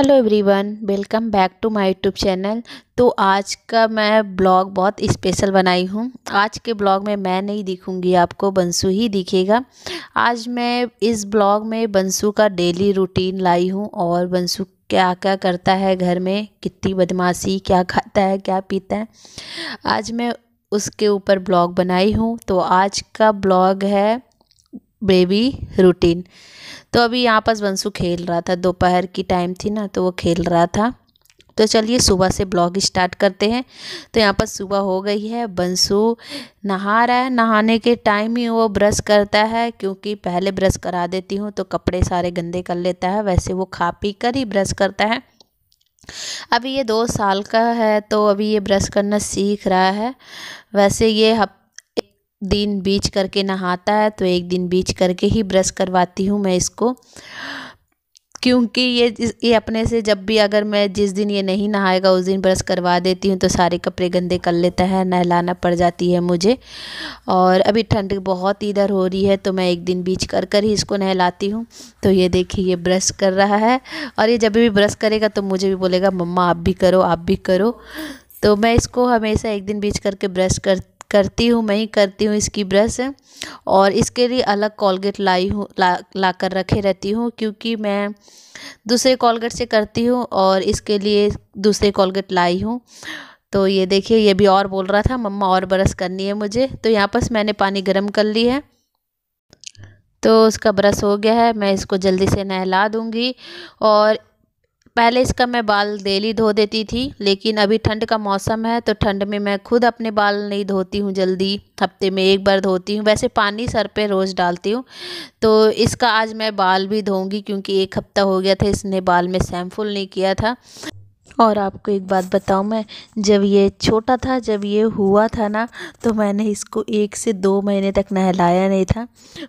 hello everyone welcome back to my YouTube channel तो आज का मैं ब्लॉग बहुत स्पेशल बनाई हूँ आज के ब्लॉग में मैं नहीं दिखूँगी आपको बंसु ही दिखेगा आज मैं इस ब्लॉग में बंसु का डेली रूटीन लाई हूँ और बंसु क्या क्या करता है घर में कितनी बदमाशी क्या खाता है क्या पीता है आज मैं उसके ऊपर ब्लॉग बनाई हूँ तो आज का ब्लॉग है बेबी रूटीन तो अभी यहाँ पास वंशु खेल रहा था दोपहर की टाइम थी ना तो वो खेल रहा था तो चलिए सुबह से ब्लॉग स्टार्ट करते हैं तो यहाँ पर सुबह हो गई है बंसु नहा रहा है नहाने के टाइम ही वो ब्रश करता है क्योंकि पहले ब्रश करा देती हूँ तो कपड़े सारे गंदे कर लेता है वैसे वो खा पी कर ही ब्रश करता है अभी ये दो साल का है तो अभी ये ब्रश करना सीख रहा है वैसे ये हफ दिन बीच करके नहाता है तो एक दिन बीच करके ही ब्रश करवाती हूँ मैं इसको क्योंकि ये ये अपने से जब भी अगर मैं जिस दिन ये नहीं नहाएगा उस दिन ब्रश करवा देती हूँ तो सारे कपड़े गंदे कर लेता है नहलाना पड़ जाती है मुझे और अभी ठंड बहुत इधर हो रही है तो मैं एक दिन बीच कर कर ही इसको नहलाती हूँ तो ये देखिए ये ब्रश कर रहा है और ये जब भी ब्रश करेगा तो मुझे भी बोलेगा मम्मा आप भी करो आप भी करो तो मैं इसको हमेशा एक दिन बीच करके ब्रश कर करती हूँ मैं ही करती हूँ इसकी ब्रश और इसके लिए अलग कोलगेट लाई हूँ ला ला कर रखे रहती हूँ क्योंकि मैं दूसरे कोलगेट से करती हूँ और इसके लिए दूसरे कोलगेट लाई हूँ तो ये देखिए ये भी और बोल रहा था मम्मा और ब्रश करनी है मुझे तो यहाँ पर मैंने पानी गर्म कर ली है तो उसका ब्रश हो गया है मैं इसको जल्दी से नहला दूँगी और पहले इसका मैं बाल डेली धो देती थी लेकिन अभी ठंड का मौसम है तो ठंड में मैं खुद अपने बाल नहीं धोती हूँ जल्दी हफ्ते में एक बार धोती हूँ वैसे पानी सर पे रोज़ डालती हूँ तो इसका आज मैं बाल भी धोऊंगी क्योंकि एक हफ्ता हो गया था इसने बाल में सैम्फुल नहीं किया था और आपको एक बात बताऊँ मैं जब ये छोटा था जब ये हुआ था ना तो मैंने इसको एक से दो महीने तक नहलाया नहीं था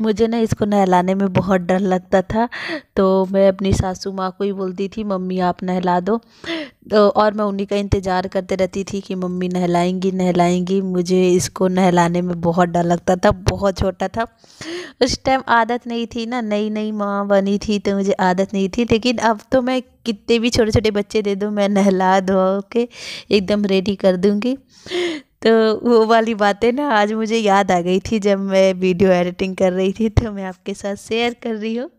मुझे ना इसको नहलाने में बहुत डर लगता था तो मैं अपनी सासू माँ को ही बोलती थी मम्मी आप नहला दो तो और मैं उन्हीं का इंतज़ार करते रहती थी कि मम्मी नहलाएंगी नहलाएंगी मुझे इसको नहलाने में बहुत डर लगता था बहुत छोटा था उस टाइम आदत नहीं थी ना नई नई माँ बनी थी तो मुझे आदत नहीं थी लेकिन अब तो मैं कितने भी छोटे छोटे बच्चे दे दूँ मैं नहला धो के एकदम रेडी कर दूँगी तो वो वाली बातें ना आज मुझे याद आ गई थी जब मैं वीडियो एडिटिंग कर रही थी तो मैं आपके साथ शेयर कर रही हूँ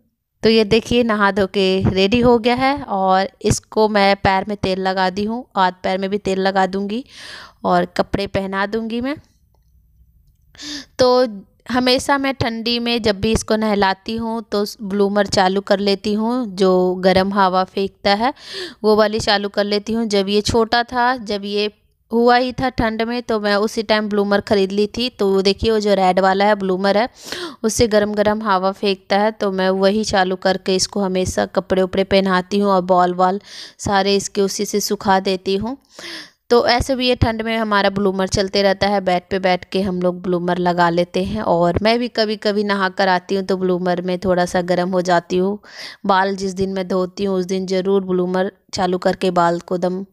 तो ये देखिए नहा धो के रेडी हो गया है और इसको मैं पैर में तेल लगा दी हूँ हाथ पैर में भी तेल लगा दूँगी और कपड़े पहना दूँगी मैं तो हमेशा मैं ठंडी में जब भी इसको नहलाती हूँ तो ब्लूमर चालू कर लेती हूँ जो गर्म हवा फेंकता है वो वाली चालू कर लेती हूँ जब ये छोटा था जब ये हुआ ही था ठंड में तो मैं उसी टाइम ब्लूमर ख़रीद ली थी तो देखिए वो जो रेड वाला है ब्लूमर है उससे गरम गरम हवा फेंकता है तो मैं वही चालू करके इसको हमेशा कपड़े उपड़े पहनाती हूँ और बॉल वॉल सारे इसके उसी से सुखा देती हूँ तो ऐसे भी ये ठंड में हमारा ब्लूमर चलते रहता है बेड पे बैठ के हम लोग ब्लूमर लगा लेते हैं और मैं भी कभी कभी नहा कर आती हूँ तो ब्लूमर में थोड़ा सा गर्म हो जाती हूँ बाल जिस दिन मैं धोती हूँ उस दिन ज़रूर ब्लूमर चालू करके बाल को दम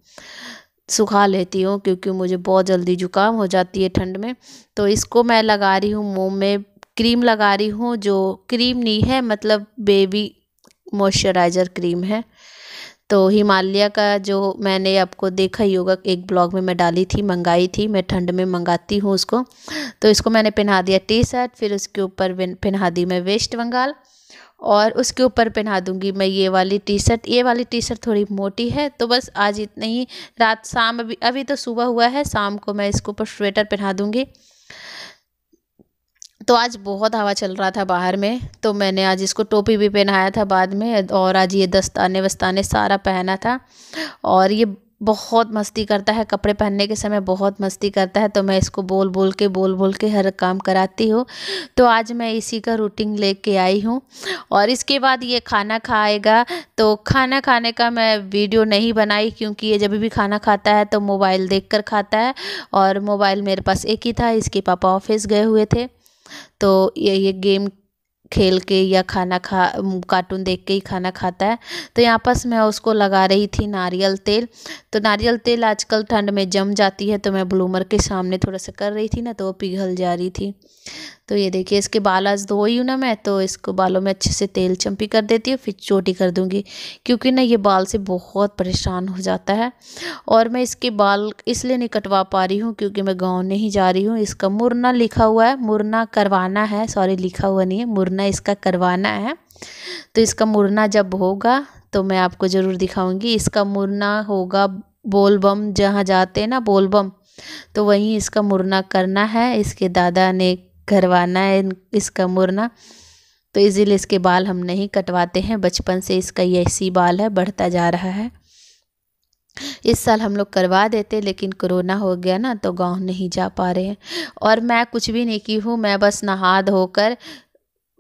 सुखा लेती हूँ क्योंकि मुझे बहुत जल्दी जुकाम हो जाती है ठंड में तो इसको मैं लगा रही हूँ मुँह में क्रीम लगा रही हूँ जो क्रीम नहीं है मतलब बेबी मॉइस्चराइज़र क्रीम है तो हिमालय का जो मैंने आपको देखा ही होगा एक ब्लॉग में मैं डाली थी मंगाई थी मैं ठंड में मंगाती हूँ उसको तो इसको मैंने पहना दिया टी शर्ट फिर उसके ऊपर पहना दी मैं वेस्ट बंगाल और उसके ऊपर पहना दूंगी मैं ये वाली टी शर्ट ये वाली टी शर्ट थोड़ी मोटी है तो बस आज इतना ही रात शाम अभी अभी तो सुबह हुआ है शाम को मैं इसके ऊपर स्वेटर पहना दूंगी तो आज बहुत हवा चल रहा था बाहर में तो मैंने आज इसको टोपी भी पहनाया था बाद में और आज ये दस्ताने वस्ताने सारा पहना था और ये बहुत मस्ती करता है कपड़े पहनने के समय बहुत मस्ती करता है तो मैं इसको बोल बोल के बोल बोल के हर काम कराती हूँ तो आज मैं इसी का रूटीन लेके आई हूँ और इसके बाद ये खाना खाएगा तो खाना खाने का मैं वीडियो नहीं बनाई क्योंकि ये जब भी खाना खाता है तो मोबाइल देख खाता है और मोबाइल मेरे पास एक ही था इसके पापा ऑफिस गए हुए थे तो ये ये गेम खेल के या खाना खा कार्टून देख के ही खाना खाता है तो यहाँ पास मैं उसको लगा रही थी नारियल तेल तो नारियल तेल आजकल ठंड में जम जाती है तो मैं ब्लूमर के सामने थोड़ा सा कर रही थी ना तो वो पिघल जा रही थी तो ये देखिए इसके बाल आज धोई हूँ ना मैं तो इसको बालों में अच्छे से तेल चम्पी कर देती हूँ फिर चोटी कर दूँगी क्योंकि ना ये बाल से बहुत परेशान हो जाता है और मैं इसके बाल इसलिए नहीं कटवा पा रही हूँ क्योंकि मैं गाँव नहीं जा रही हूँ इसका मुरना लिखा हुआ है मुरना करवाना है सॉरी लिखा हुआ नहीं है मुरना इसका करवाना है तो इसका मुरना जब होगा तो मैं आपको ज़रूर दिखाऊंगी इसका मुरना होगा बोलबम जहाँ जाते हैं ना बोलबम तो वहीं इसका मुरना करना है इसके दादा ने करवाना है इसका मुरना तो इसीलिए इसके बाल हम नहीं कटवाते हैं बचपन से इसका ये ऐसी बाल है बढ़ता जा रहा है इस साल हम लोग करवा देते लेकिन कोरोना हो गया ना तो गांव नहीं जा पा रहे हैं और मैं कुछ भी नहीं की हूँ मैं बस नहा धोकर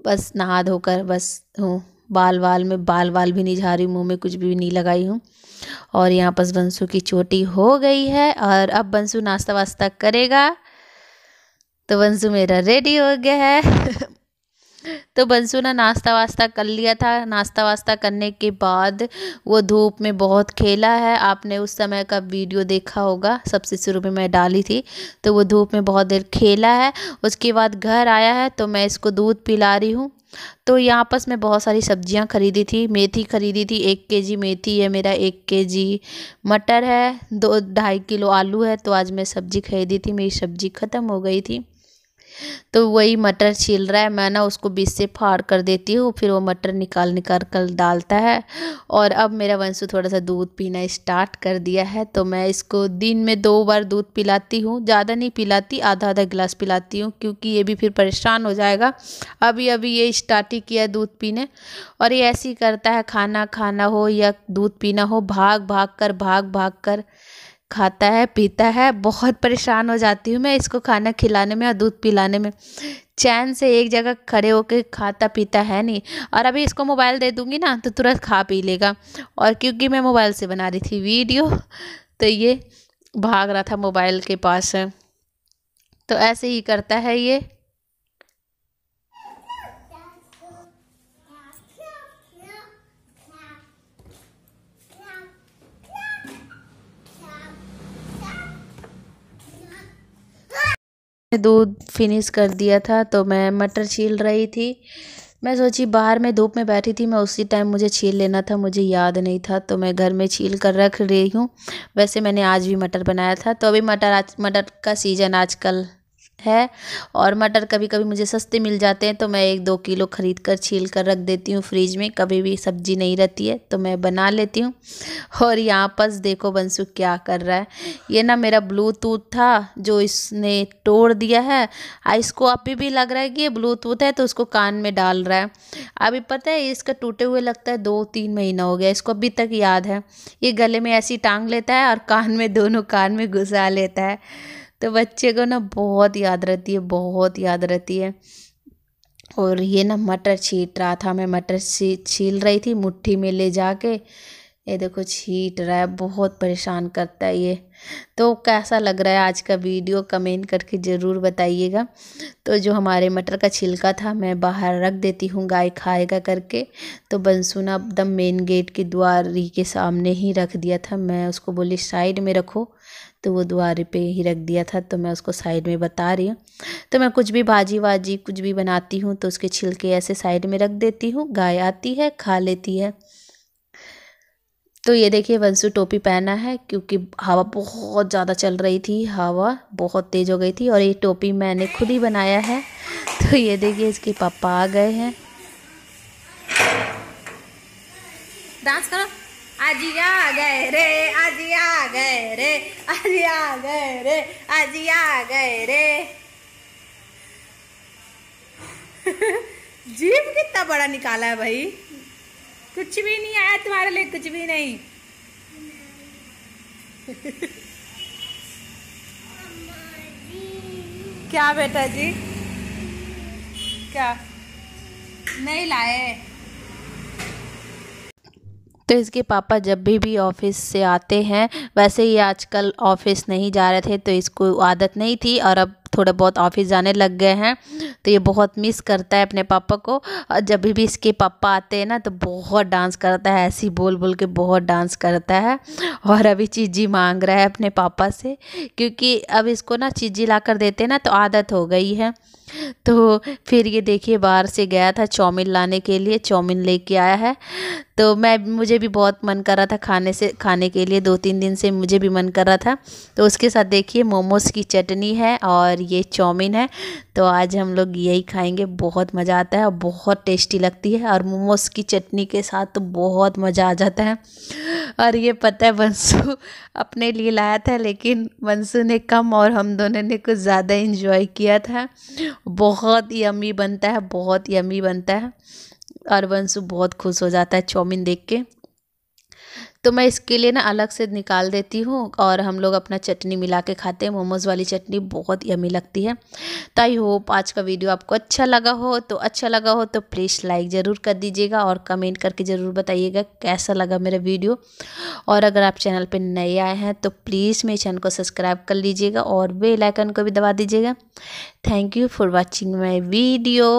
बस नहा धोकर बस हूँ बाल वाल में बाल वाल भी नहीं झा रही मुँह में कुछ भी नहीं लगाई हूँ और यहाँ पर बंसु की चोटी हो गई है और अब बंसु नाश्ता वास्ता करेगा तो वंशु मेरा रेडी हो गया है तो बंसु ने नाश्ता वास्ता कर लिया था नाश्ता वास्ता करने के बाद वो धूप में बहुत खेला है आपने उस समय का वीडियो देखा होगा सबसे शुरू में मैं डाली थी तो वो धूप में बहुत देर खेला है उसके बाद घर आया है तो मैं इसको दूध पिला रही हूँ तो यहाँ पर मैं बहुत सारी सब्जियाँ खरीदी थी मेथी खरीदी थी एक के जी मेथी है मेरा एक के जी मटर है दो ढाई किलो आलू है तो आज मैं सब्जी खरीदी थी मेरी सब्जी ख़त्म हो गई थी तो वही मटर छील रहा है मैं ना उसको बीच से फाड़ कर देती हूँ फिर वो मटर निकाल निकाल कर डालता है और अब मेरा वंशु थोड़ा सा दूध पीना स्टार्ट कर दिया है तो मैं इसको दिन में दो बार दूध पिलाती हूँ ज़्यादा नहीं पिलाती आधा आधा गिलास पिलाती हूँ क्योंकि ये भी फिर परेशान हो जाएगा अभी अभी ये स्टार्ट ही किया दूध पीने और ये ऐसे ही करता है खाना खाना हो या दूध पीना हो भाग भाग कर भाग भाग कर खाता है पीता है बहुत परेशान हो जाती हूँ मैं इसको खाना खिलाने में और दूध पिलाने में चैन से एक जगह खड़े होकर खाता पीता है नहीं और अभी इसको मोबाइल दे दूँगी ना तो तुरंत खा पी लेगा और क्योंकि मैं मोबाइल से बना रही थी वीडियो तो ये भाग रहा था मोबाइल के पास तो ऐसे ही करता है ये दूध फिनिश कर दिया था तो मैं मटर छील रही थी मैं सोची बाहर में धूप में बैठी थी मैं उसी टाइम मुझे छील लेना था मुझे याद नहीं था तो मैं घर में छील कर रख रही हूँ वैसे मैंने आज भी मटर बनाया था तो अभी मटर आज मटर का सीज़न आजकल है और मटर कभी कभी मुझे सस्ते मिल जाते हैं तो मैं एक दो किलो ख़रीद कर छील कर रख देती हूँ फ्रिज में कभी भी सब्जी नहीं रहती है तो मैं बना लेती हूँ और यहाँ पर देखो बंसु क्या कर रहा है ये ना मेरा ब्लूटूथ था जो इसने तोड़ दिया है इसको अभी भी लग रहा है कि ये ब्लूटूथ है तो उसको कान में डाल रहा है अभी पता है इसका टूटे हुए लगता है दो तीन महीना हो गया इसको अभी तक याद है ये गले में ऐसी टांग लेता है और कान में दोनों कान में घुसा लेता है तो बच्चे को ना बहुत याद रहती है बहुत याद रहती है और ये ना मटर छीट रहा था मैं मटर छील रही थी मुट्ठी में ले जाके ये देखो छीट रहा है बहुत परेशान करता है ये तो कैसा लग रहा है आज का वीडियो कमेंट करके ज़रूर बताइएगा तो जो हमारे मटर का छिलका था मैं बाहर रख देती हूँ गाय खाएगा करके तो बंसुना एकदम मेन गेट के द्वारी के सामने ही रख दिया था मैं उसको बोली साइड में रखो तो वो द्वारे पे ही रख दिया था तो मैं उसको साइड में बता रही हूँ तो मैं कुछ भी भाजी वाजी कुछ भी बनाती हूँ तो उसके छिलके ऐसे साइड में रख देती हूँ गाय आती है खा लेती है तो ये देखिए वंशु टोपी पहना है क्योंकि हवा बहुत ज़्यादा चल रही थी हवा बहुत तेज़ हो गई थी और ये टोपी मैंने खुद ही बनाया है तो ये देखिए इसके पापा आ गए हैं डांस करो आज आ गए रे आज आ गए रे आज आ गए रे आज आ गए रे जीव कितना बड़ा निकाला है भाई कुछ भी नहीं आया तुम्हारे लिए कुछ भी नहीं क्या बेटा जी क्या नहीं लाए तो इसके पापा जब भी भी ऑफिस से आते हैं वैसे ही आजकल ऑफिस नहीं जा रहे थे तो इसको आदत नहीं थी और अब थोड़ा बहुत ऑफिस जाने लग गए हैं तो ये बहुत मिस करता है अपने पापा को जब भी इसके पापा आते हैं ना तो बहुत डांस करता है ऐसी बोल बोल के बहुत डांस करता है और अभी चीज़ी मांग रहा है अपने पापा से क्योंकि अब इसको ना चीज़ी ला कर देते ना तो आदत हो गई है तो फिर ये देखिए बाहर से गया था चाउमीन लाने के लिए चाउमीन लेके आया है तो मैं मुझे भी बहुत मन कर रहा था खाने से खाने के लिए दो तीन दिन से मुझे भी मन कर रहा था तो उसके साथ देखिए मोमोज़ की चटनी है और ये चाउमीन है तो आज हम लोग यही खाएंगे बहुत मज़ा आता है और बहुत टेस्टी लगती है और मोमोज की चटनी के साथ तो बहुत मज़ा आ जाता है और ये पता है वंशु अपने लिए लाया था लेकिन वंशु ने कम और हम दोनों ने कुछ ज़्यादा इन्जॉय किया था बहुत यमी बनता है बहुत यमी बनता है और वंशु बहुत खुश हो जाता है चाउमीन देख के तो मैं इसके लिए ना अलग से निकाल देती हूँ और हम लोग अपना चटनी मिला के खाते हैं मोमोज़ वाली चटनी बहुत यमी लगती है तो आई होप आज का वीडियो आपको अच्छा लगा हो तो अच्छा लगा हो तो प्लीज़ लाइक ज़रूर कर दीजिएगा और कमेंट करके ज़रूर बताइएगा कैसा लगा मेरा वीडियो और अगर आप चैनल पर नए आए हैं तो प्लीज़ मेरे चैनल को सब्सक्राइब कर लीजिएगा और बेलाइकन को भी दबा दीजिएगा thank you for watching my video